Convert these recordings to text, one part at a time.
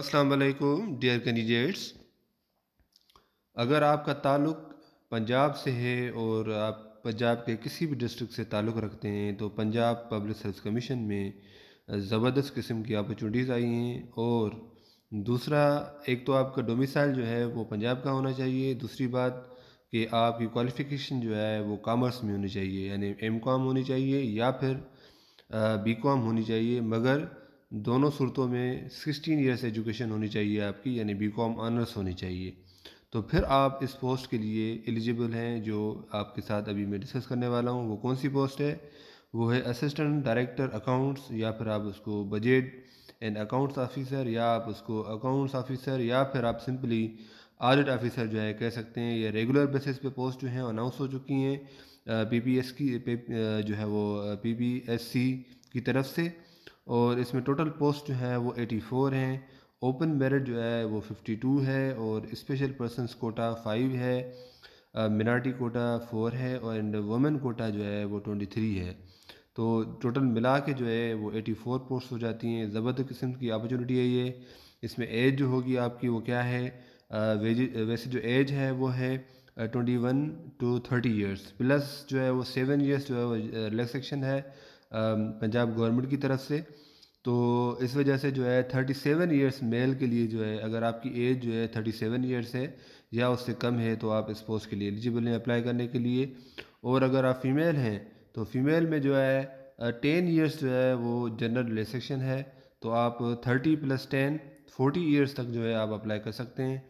अस्सलाम वालेकुम dear candidates अगर आपका ताल्लुक पंजाब से है और आप पंजाब के किसी भी डिस्ट्रिक्ट से ताल्लुक़ रखते हैं तो पंजाब पब्लिक सर्विस कमीशन में ज़बरदस्त किस्म की अपॉर्चुनिटीज़ आई हैं और दूसरा एक तो आपका डोमिसाइल जो है वो पंजाब का होना चाहिए दूसरी बात कि आपकी क्वालिफ़िकेशन जो है वो कामर्स में होनी चाहिए यानी एम होनी चाहिए या फिर बी होनी चाहिए मगर दोनों सूरतों में सिक्सटीन ईयर्स एजुकेशन होनी चाहिए आपकी यानी बी कॉम ऑनर्स होनी चाहिए तो फिर आप इस पोस्ट के लिए एलिजिबल हैं जो आपके साथ अभी मैं डिस्कस करने वाला हूँ वो कौन सी पोस्ट है वो है असिस्टेंट डायरेक्टर अकाउंट्स या फिर आप उसको बजट एंड अकाउंट्स ऑफिसर या आप उसको अकाउंट्स ऑफिसर या फिर आप सिंपली ऑडिट ऑफिसर जो है कह सकते हैं या रेगुलर बेसिस पे पोस्ट जो हैं अनाउंस हो चुकी हैं पीपीएस की जो है वो पीपीएससी की तरफ से और इसमें टोटल पोस्ट जो है वो एटी फोर हैं ओपन मेरिट जो है वो फिफ्टी टू है और स्पेशल पर्सन कोटा फाइव है मिनार्टी कोटा फोर है और एंड वमेन कोटा जो है वो थ्री है तो टोटल मिला के जो है वो एटी फोर पोस्ट हो जाती हैं ज़बरद किस्म की अपॉर्चुनिटी है ये इसमें एज जो होगी आपकी वो क्या है uh, वैसे जो एज है वो है twenty one to thirty years plus जो है वो सेवन ईयर्स जो है वो रिलैक्सेशन uh, है पंजाब गवर्नमेंट की तरफ से तो इस वजह से जो है थर्टी सेवन ईयर्स मेल के लिए जो है अगर आपकी एज जो है थर्टी सेवन ईयर्स है या उससे कम है तो आप इस पोस्ट के लिए एलिजिबल हैं अप्लाई करने के लिए और अगर आप फीमेल हैं तो फीमेल में जो है टेन ईयर्स जो है वो जनरल रिलेक्सेशन है तो आप thirty plus ten forty years तक जो है आप अप्लाई कर सकते हैं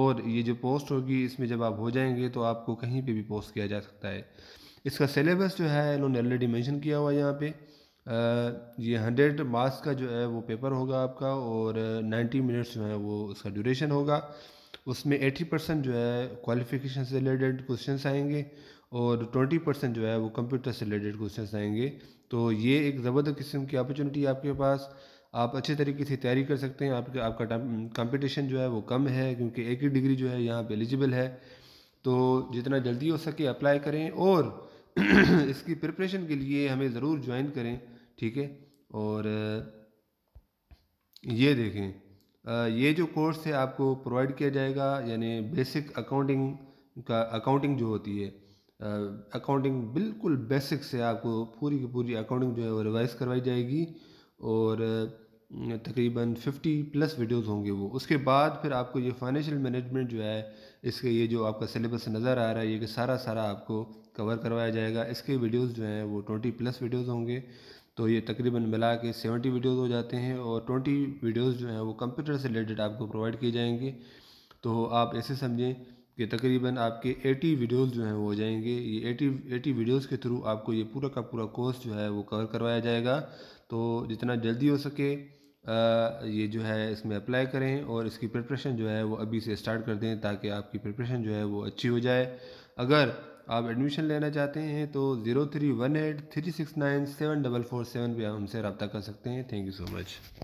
और ये जो पोस्ट होगी इसमें जब आप हो जाएंगे तो आपको कहीं पे भी पोस्ट किया जा सकता है इसका सिलेबस जो है इन्होंने ऑलरेडी मेंशन किया हुआ है यहाँ पे ये हंड्रेड मार्क्स का जो है वो पेपर होगा आपका और नाइन्टी मिनट्स जो है वो उसका ड्यूरेशन होगा उसमें एटी परसेंट जो है क्वालिफिकेशन से रिलेटेड क्वेश्चन आएंगे और ट्वेंटी परसेंट जो है वो कंप्यूटर से रिलेटेड क्वेश्चन आएंगे तो ये एक ज़बरदस्त किस्म की अपॉर्चुनिटी आपके पास आप अच्छे तरीके से तैयारी कर सकते हैं आपके आपका कंपटीशन जो है वो कम है क्योंकि एक ही डिग्री जो है यहाँ पे एलिजिबल है तो जितना जल्दी हो सके अप्लाई करें और इसकी प्रिपरेशन के लिए हमें ज़रूर ज्वाइन करें ठीक है और ये देखें ये जो कोर्स है आपको प्रोवाइड किया जाएगा यानी बेसिक अकाउंटिंग का अकाउंटिंग जो होती है अकाउंटिंग बिल्कुल बेसिक से आपको पूरी की पूरी अकाउंटिंग जो है वो रिवाइज़ करवाई जाएगी और तकरीबन 50 प्लस वीडियोस होंगे वो उसके बाद फिर आपको ये फाइनेंशियल मैनेजमेंट जो है इसके ये जो आपका सिलेबस नज़र आ रहा है ये कि सारा सारा आपको कवर करवाया जाएगा इसके वीडियोस जो हैं वो 20 प्लस वीडियोस होंगे तो ये तकरीबन मिला के सेवेंटी वीडियोज़ हो जाते हैं और ट्वेंटी वीडियोज़ जो हैं वो कंप्यूटर से रिलेटेड आपको प्रोवाइड किए जाएंगे तो आप ऐसे समझें कि तकरीबन आपके 80 वीडियोस जो हैं वो हो जाएंगे ये 80 80 वीडियोस के थ्रू आपको ये पूरा का पूरा कोर्स जो है वो कवर करवाया जाएगा तो जितना जल्दी हो सके ये जो है इसमें अप्लाई करें और इसकी प्रिपरेशन जो है वो अभी से स्टार्ट कर दें ताकि आपकी प्रिपरेशन जो है वो अच्छी हो जाए अगर आप एडमिशन लेना चाहते हैं तो zero three one eight three six nine seven double four seven पर हमसे रबता कर सकते हैं थैंक यू सो मच